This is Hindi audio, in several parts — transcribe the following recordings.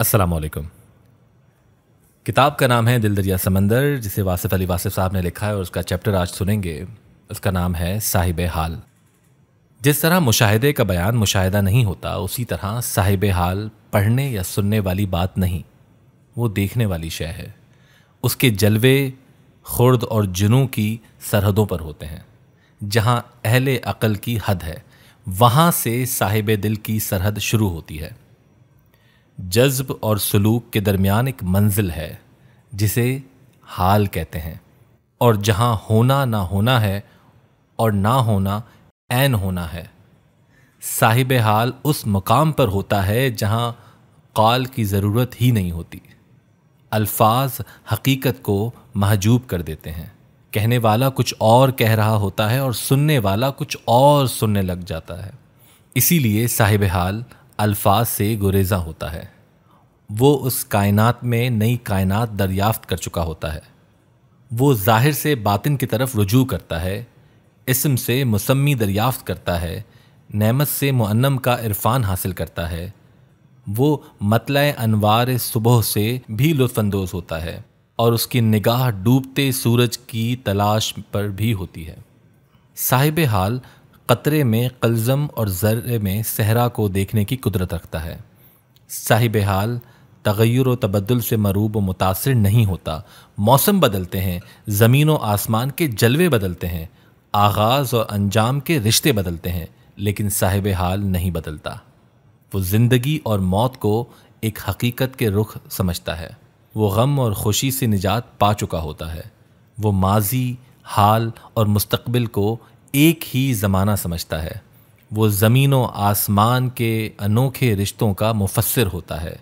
असलकुम किताब का नाम है दिल दरिया समंदर जिसे वासिफ अली वासिफ साहब ने लिखा है और उसका चैप्टर आज सुनेंगे उसका नाम है साहिब हाल जिस तरह मुशाहदे का बयान मुशाहिदा नहीं होता उसी तरह साहिब हाल पढ़ने या सुनने वाली बात नहीं वो देखने वाली शय है उसके जलवे खुर्द और जुनू की सरहदों पर होते हैं जहाँ अहल अक़ल की हद है वहाँ से साहिब दिल की सरहद शुरू होती है जज्ब और सलूक के दरमियान एक मंजिल है जिसे हाल कहते हैं और जहाँ होना ना होना है और ना होना ऐन होना है साहिब हाल उस मकाम पर होता है जहाँ कॉल की ज़रूरत ही नहीं होती अल्फाज हकीकत को महजूब कर देते हैं कहने वाला कुछ और कह रहा होता है और सुनने वाला कुछ और सुनने लग जाता है इसीलिए साहिब हाल अल्फाज से गुरेजा होता है वो उस कायनात में नई कायनात दरियाफ्त कर चुका होता है वो ज़ाहिर से बातिन की तरफ रुजू करता है इसम से मुसम्मी दरियाफ्त करता है नमत से मुअन्नम का इरफान हासिल करता है वो मतल अनवार सुबह से भी लुफानंदोज़ होता है और उसकी निगाह डूबते सूरज की तलाश पर भी होती है साहिब हाल कतरे में कलज़म और ज़र्रे में सहरा को देखने की कुदरत रखता है साहिब हाल तगैर व तबदल से मरूब व मुतासर नहीं होता मौसम बदलते हैं ज़मीन व आसमान के जलवे बदलते हैं आगाज़ और अंजाम के रिश्ते बदलते हैं लेकिन साहिब हाल नहीं बदलता वो ज़िंदगी और मौत को एक हकीकत के रुख समझता है वो गम और खुशी से निजात पा चुका होता है वो माजी हाल और मुस्तबिल को एक ही ज़माना समझता है वो ज़मीन व आसमान के अनोखे रिश्तों का मुफसर होता है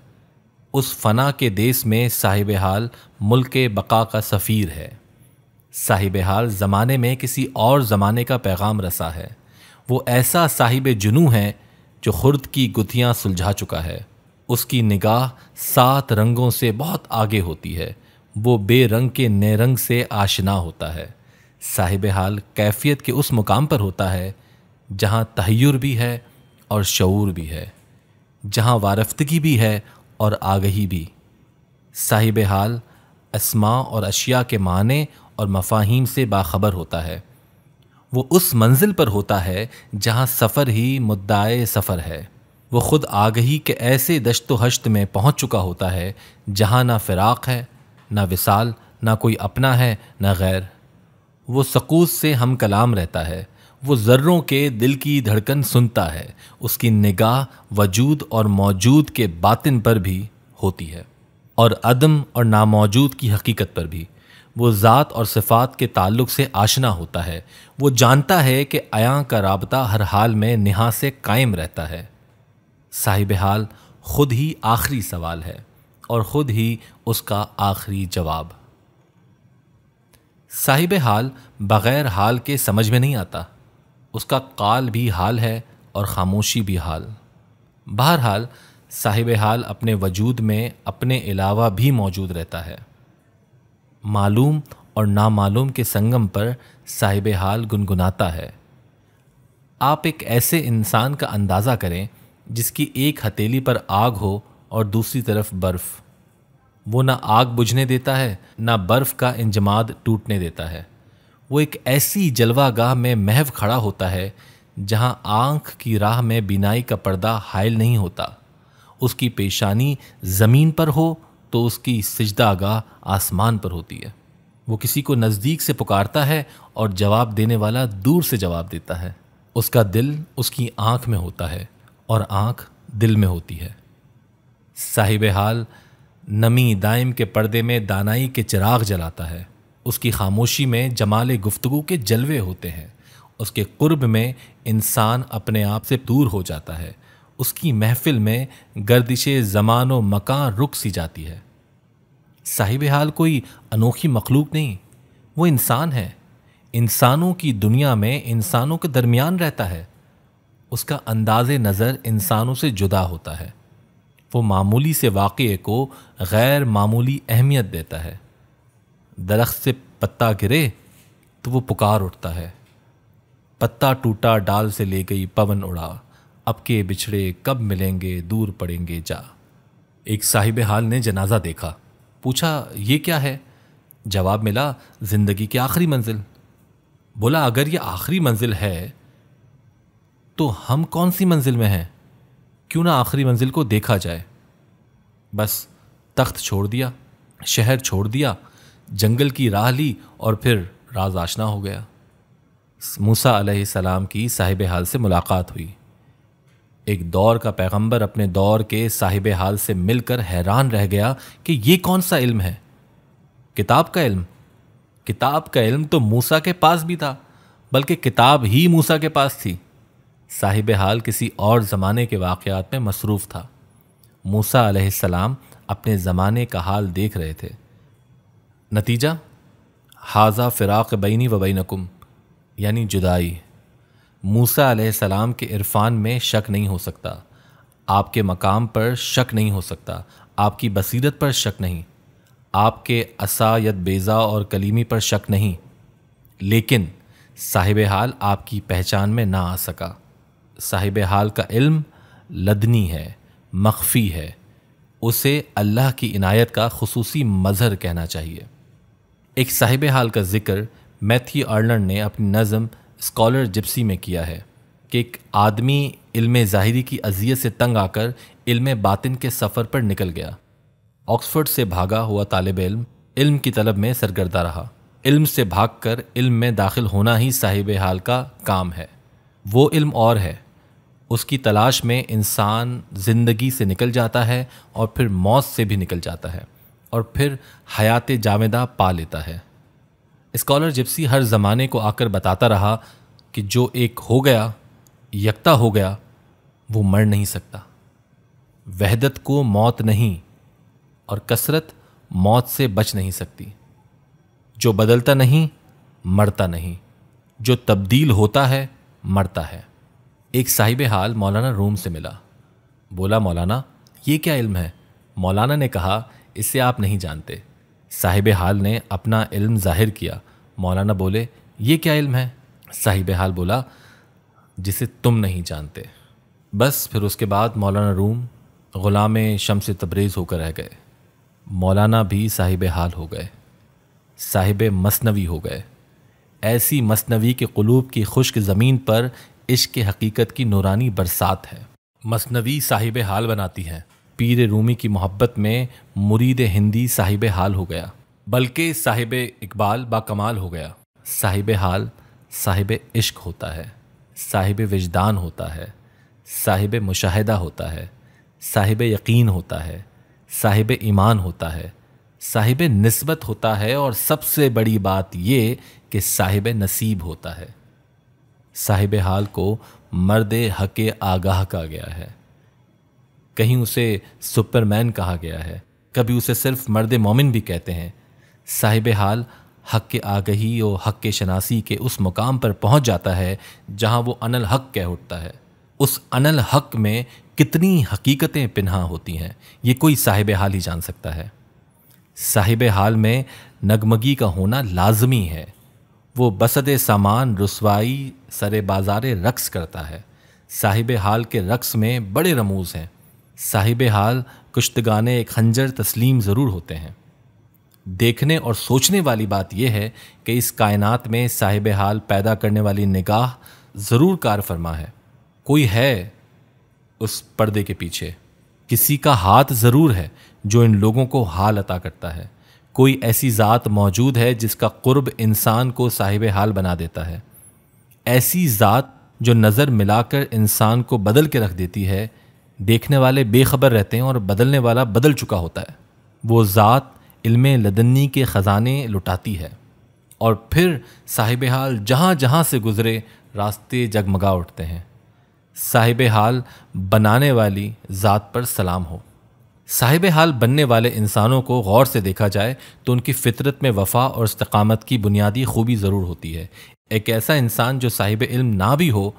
उस फना के देश में साहिब हाल मुल्क बका का सफ़ीर है साहिब हाल ज़माने में किसी और ज़माने का पैगाम रसा है वो ऐसा साहिब जुनू है जो खुर्द की गुथियाँ सुलझा चुका है उसकी निगाह सात रंगों से बहुत आगे होती है वो बेरंग के रंग से आशना होता है साहिब हाल कैफियत के उस मुकाम पर होता है जहाँ तहयर भी है और शूर भी है जहाँ वारफ्तगी भी है और आगही भी साहिब हाल असमा और अशिया के माने और मफाहिम से बाखबर होता है वो उस मंजिल पर होता है जहाँ सफ़र ही मुद्दाए सफ़र है वो ख़ुद आगही के ऐसे दश्त हश्त में पहुँच चुका होता है जहाँ ना फ़िराक है ना विसाल ना कोई अपना है ना गैर वो सकूस से हम कलाम रहता है वो ज़र्रों के दिल की धड़कन सुनता है उसकी निगाह वजूद और मौजूद के बातिन पर भी होती है और अदम और नामौजूद की हकीकत पर भी वो ज़ात और सिफात के ताल्लुक से आशना होता है वो जानता है कि आया का रबता हर हाल में नहा से कायम रहता है साहिब हाल खुद ही आखिरी सवाल है और ख़ुद ही उसका आखिरी जवाब साहिब हाल बग़ैर हाल के समझ में नहीं आता उसका काल भी हाल है और ख़ामोशी भी हाल बहरहाल साहिब हाल अपने वजूद में अपने अलावा भी मौजूद रहता है मालूम और नामालूम के संगम पर साहिब हाल गुनगुनाता है आप एक ऐसे इंसान का अंदाज़ा करें जिसकी एक हथेली पर आग हो और दूसरी तरफ बर्फ़ वो ना आग बुझने देता है ना बर्फ़ का इंजमाद टूटने देता है वो एक ऐसी जलवागाह में महव खड़ा होता है जहाँ आँख की राह में बिनाई का पर्दा हायल नहीं होता उसकी पेशानी ज़मीन पर हो तो उसकी सजदागाह आसमान पर होती है वो किसी को नज़दीक से पुकारता है और जवाब देने वाला दूर से जवाब देता है उसका दिल उसकी आँख में होता है और आँख दिल में होती है साहिब हाल नमी दायम के पर्दे में दानाई के चिराग जलाता है उसकी खामोशी में जमाल गुफ्तगु के जलवे होते हैं उसके कुर्ब में इंसान अपने आप से दूर हो जाता है उसकी महफिल में गर्दिश जमान व मकान रुक सी जाती है साहिब हाल कोई अनोखी मखलूक नहीं वो इंसान है इंसानों की दुनिया में इंसानों के दरमियान रहता है उसका अंदाज नज़र इंसानों से जुदा होता है वो मामूली से वाक़े को गैर मामूली अहमियत देता है दरख्त से पत्ता गिरे तो वो पुकार उठता है पत्ता टूटा डाल से ले गई पवन उड़ा अब के बिछड़े कब मिलेंगे दूर पड़ेंगे जा एक साहिब हाल ने जनाजा देखा पूछा ये क्या है जवाब मिला ज़िंदगी की आखिरी मंजिल बोला अगर ये आखिरी मंजिल है तो हम कौन सी मंजिल में हैं क्यों ना आखिरी मंजिल को देखा जाए बस तख्त छोड़ दिया शहर छोड़ दिया जंगल की राह ली और फिर राज आशना हो गया मूसा सलाम की साहिब हाल से मुलाकात हुई एक दौर का पैगंबर अपने दौर के साहिब हाल से मिलकर हैरान रह गया कि ये कौन सा इल्म है किताब का इल्म किताब का इल्म तो मूसा के पास भी था बल्कि किताब ही मूसा के पास थी साहिब हाल किसी और ज़माने के वाक़ात में मसरूफ़ था मूसा अलैहिस्सलाम अपने ज़माने का हाल देख रहे थे नतीजा हाजा फ़िराक़ बैनी व बैनकुम यानी जुदाई मूसा अलैहिस्सलाम के इरफ़ान में शक नहीं हो सकता आपके मकाम पर शक नहीं हो सकता आपकी बसीरत पर शक नहीं आपके असायत बेज़ा और कलीमी पर शक नहीं लेकिन साहिब हाल आपकी पहचान में ना आ सका साहिब हाल का इल्म लदनी है मख़फ़ी है उसे अल्लाह की इनायत का खसूसी मज़हर कहना चाहिए एक साहिब हाल का जिक्र मैथ्यू अर्नर ने अपनी नज़म स्कॉलर जिप्सी में किया है कि एक आदमी इल्म ज़ाहिरी की अजियत से तंग आकर इल्म बातिन के सफ़र पर निकल गया ऑक्सफोर्ड से भागा हुआ तालब इल्म इल्म की तलब में सरगर्दा रहा इल्म से भागकर इल्म में दाखिल होना ही साहिब हाल का काम है वो इल्म और है उसकी तलाश में इंसान ज़िंदगी से निकल जाता है और फिर मौत से भी निकल जाता है और फिर हयात जावेदा पा लेता है इस्कॉलर जिप्सी हर ज़माने को आकर बताता रहा कि जो एक हो गया यकता हो गया वो मर नहीं सकता वहदत को मौत नहीं और कसरत मौत से बच नहीं सकती जो बदलता नहीं मरता नहीं जो तब्दील होता है मरता है एक साहिब हाल मौलाना रूम से मिला बोला मौलाना ये क्या इल्म है मौलाना ने कहा इसे आप नहीं जानते साहिब हाल ने अपना इल्म जाहिर किया मौलाना बोले ये क्या इल्म है साहिब हाल बोला जिसे तुम नहीं जानते बस फिर उसके बाद मौलाना रूम ग़ुलाम से तब्रेज़ होकर रह गए मौलाना भी साहिब हाल हो गए साहिब मसनवी हो गए ऐसी मसनवी के क़लूब की खुश्क ज़मीन पर इश्क हकीकत की नूरानी बरसात है मसनवी साहिब हाल बनाती है पीर रूमी की मोहब्बत में मुरीद हिंदी साहिब हाल हो गया बल्कि साहिब इकबाल बाकमाल हो गया साहिब हाल साहिब इश्क होता है साहिब वजदान होता है साहिब मुशाहिदा होता है साहिब यकीन होता है साहिब ईमान होता है साहिब नस्बत होता है और सबसे बड़ी बात ये कि साहिब नसीब होता है साहिब हाल को मर्द हक आगाह कहा गया है कहीं उसे सुपरमैन कहा गया है कभी उसे सिर्फ मर्द मोमिन भी कहते हैं साहिब हाल हक के आगही और हक के शनासी के उस मुकाम पर पहुंच जाता है जहां वो अनल हक कह उठता है उस अनल हक में कितनी हकीकतें पिन्हा होती हैं ये कोई साहिब हाल ही जान सकता है साहिब हाल में नगमगी का होना लाजमी है वो बसद सामान रसवाई सरे बाजार रक्स करता है साहिब हाल के रक्स में बड़े रमूज हैं साहिब हाल कुश्तगाने एक खंजर तस्लीम ज़रूर होते हैं देखने और सोचने वाली बात यह है कि इस कायनात में साहिब हाल पैदा करने वाली निगाह ज़रूर कार फरमा है कोई है उस पर्दे के पीछे किसी का हाथ ज़रूर है जो इन लोगों को हाल अता करता है कोई ऐसी ज़ात मौजूद है जिसका कुर्ब इंसान को साहिब हाल बना देता है ऐसी ज़ात जो नज़र मिलाकर इंसान को बदल के रख देती है देखने वाले बेखबर रहते हैं और बदलने वाला बदल चुका होता है वो ज़ात इल्म लदनी के ख़जाने लुटाती है और फिर साहिब हाल जहाँ जहाँ से गुज़रे रास्ते जगमगा उठते हैं साहिब हाल बनाने वाली ज़ात पर सलाम हो साहिब हाल बनने वाले इंसानों को गौर से देखा जाए तो उनकी फितरत में वफा और इस्तकामत की बुनियादी खूबी ज़रूर होती है एक ऐसा इंसान जो साहिब इल्म ना भी हो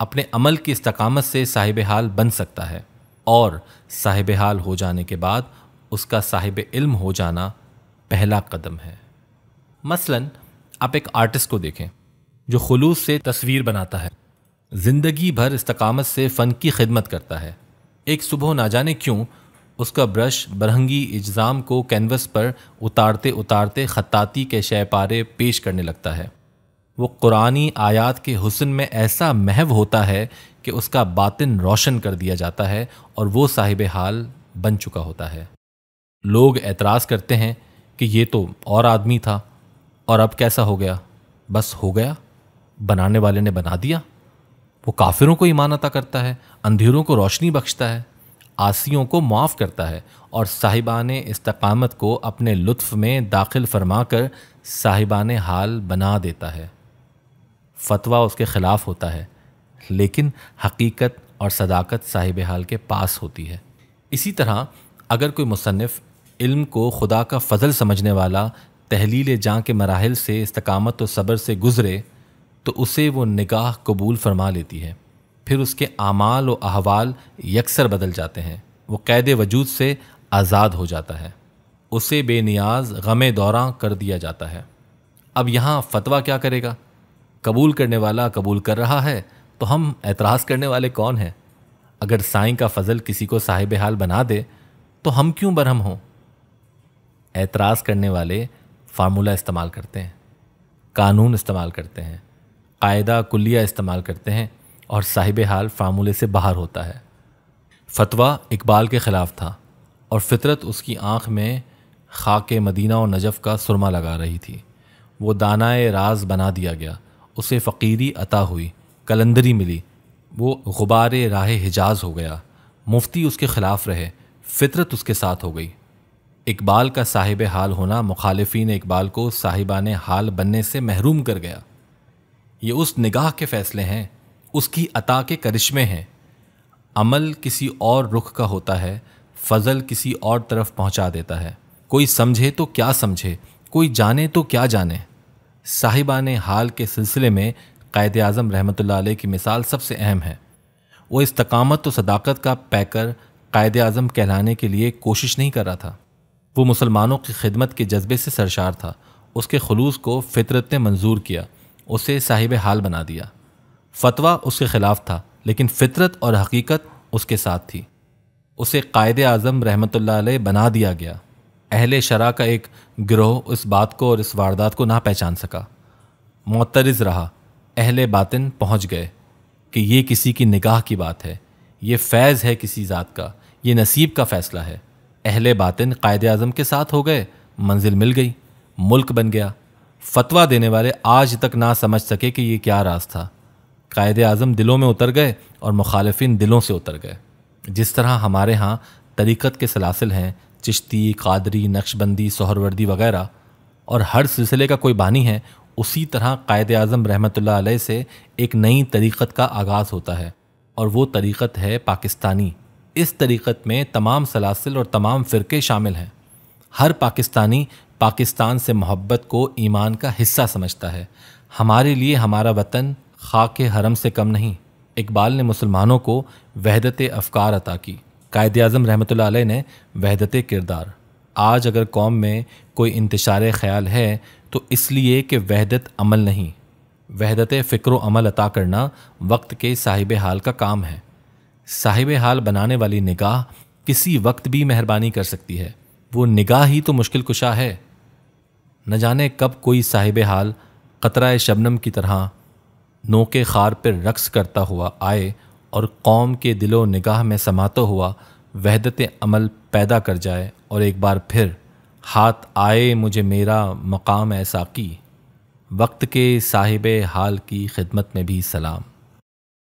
अपने अमल की इस्तकामत से साहिब हाल बन सकता है और साहिब हाल हो जाने के बाद उसका साहिब इल्म हो जाना पहला कदम है मसलन आप एक आर्टिस्ट को देखें जो खलूस से तस्वीर बनाता है ज़िंदगी भर इस्तकामत से फ़न की खिदमत करता है एक सुबह ना जाने क्यों उसका ब्रश बरहंगी इज़ाम को कैनवस पर उतारते उतारते ख़ताती के शैपारे पेश करने लगता है वो कुरानी आयात के हुसन में ऐसा महव होता है कि उसका बातिन रोशन कर दिया जाता है और वो साहिब हाल बन चुका होता है लोग एतराज़ करते हैं कि ये तो और आदमी था और अब कैसा हो गया बस हो गया बनाने वाले ने बना दिया वो काफिरों को ईमान अता करता है अंधेरों को रोशनी बख्शता है आसियों को माफ़ करता है और साहिबान इस्तकामत को अपने लुत्फ़ में दाखिल फरमा कर साहिबान हाल बना देता है फतवा उसके ख़िलाफ़ होता है लेकिन हकीकत और सदाकत साहिब हाल के पास होती है इसी तरह अगर कोई मुसनफ़ इल्म को खुदा का फ़जल समझने वाला तहलील जाँ के मराहल से इस्तकामत और सब्र से गुज़रे तो उसे वो निगाह कबूल फरमा लेती है फिर उसके आमाल व अहवाल यकसर बदल जाते हैं वो कैद वजूद से आज़ाद हो जाता है उसे बेनियाज गम दौरा कर दिया जाता है अब यहाँ फतवा क्या करेगा कबूल करने वाला कबूल कर रहा है तो हम एतराज़ करने वाले कौन हैं अगर साई का फजल किसी को साहिब हाल बना दे तो हम क्यों बरहम हों एतराज़ करने वाले फार्मूला इस्तेमाल करते हैं कानून इस्तेमाल करते हैं कायदा कुलिया इस्तेमाल करते हैं और साहिब हाल फार्मूले से बाहर होता है फतवा इकबाल के ख़िलाफ़ था और फितरत उसकी आँख में खाक मदीना और नजफ़ का सुरमा लगा रही थी वो दाना राज बना दिया गया उसे फ़कीरी अता हुई कलंदरी मिली वो गुबार राह हिजाज हो गया मुफ्ती उसके ख़िलाफ़ रहे फितरत उसके साथ हो गई इकबाल का साहिब हाल होना मुखालफन इकबाल को साहिबान हाल बनने से महरूम कर गया ये उस निगाह के फ़ैसले हैं उसकी अता के करिश्मे हैं अमल किसी और रुख का होता है फजल किसी और तरफ पहुंचा देता है कोई समझे तो क्या समझे कोई जाने तो क्या जाने साहिबा ने हाल के सिलसिले में कायद अजम रहमत की मिसाल सबसे अहम है वो इस तकामत तो सदाकत का पैकर कायद अजम कहलाने के लिए कोशिश नहीं कर रहा था वो मुसलमानों की खिदमत के जज्बे से सरशार था उसके खलूस को फितरत ने मंजूर किया उसे साहिब हाल बना दिया फतवा उसके खिलाफ था लेकिन फितरत और हकीकत उसके साथ थी उसे कायद अजम रहमत बना दिया गया अहल शरा का एक ग्रोह इस बात को और इस वारदात को ना पहचान सका मतरज़ रहा अहल बातिन पहुँच गए कि ये किसी की निगाह की बात है ये फैज़ है किसी ज़ात का ये नसीब का फ़ैसला है अहल बातिन कायद अजम के साथ हो गए मंजिल मिल गई मुल्क बन गया फतवा देने वाले आज तक ना समझ सके कि ये क्या राज था कायद अज़म दिलों में उतर गए और मुखालफिन दिलों से उतर गए जिस तरह हमारे यहाँ तरीक़त के सलासिल हैं चिश्ती कादरी नक्शबंदी सहरवर्दी वगैरह और हर सिलसिले का कोई बानी है उसी तरह कायद अज़म रहमत आलह से एक नई तरीक़त का आगाज़ होता है और वो तरीक़त है पाकिस्तानी इस तरीक़त में तमाम सलासिल और तमाम फ़िरके शामिल हैं हर पाकिस्तानी पाकिस्तान से मोहब्बत को ईमान का हिस्सा समझता है हमारे लिए हमारा वतन खाक हरम से कम नहीं इकबाल ने मुसलमानों को वहदत अफकार अता की कायद अजम रहमत ने वहदत किरदार आज अगर कौम में कोई इंतशार ख्याल है तो इसलिए कि वहदत अमल नहीं वहदत फ़िक्र अमल अता करना वक्त के साहिब हाल का काम है साहिब हाल बनाने वाली निगाह किसी वक्त भी मेहरबानी कर सकती है वो निगाह ही तो मुश्किल कुशा है न जाने कब कोई साहिब हाल क़तरा शबनम की तरह नोके खार पर रक्स करता हुआ आए और कौम के दिलो निगाह में समाता हुआ वहदत अमल पैदा कर जाए और एक बार फिर हाथ आए मुझे मेरा मकाम ऐसा की वक्त के साहिब हाल की खिदमत में भी सलाम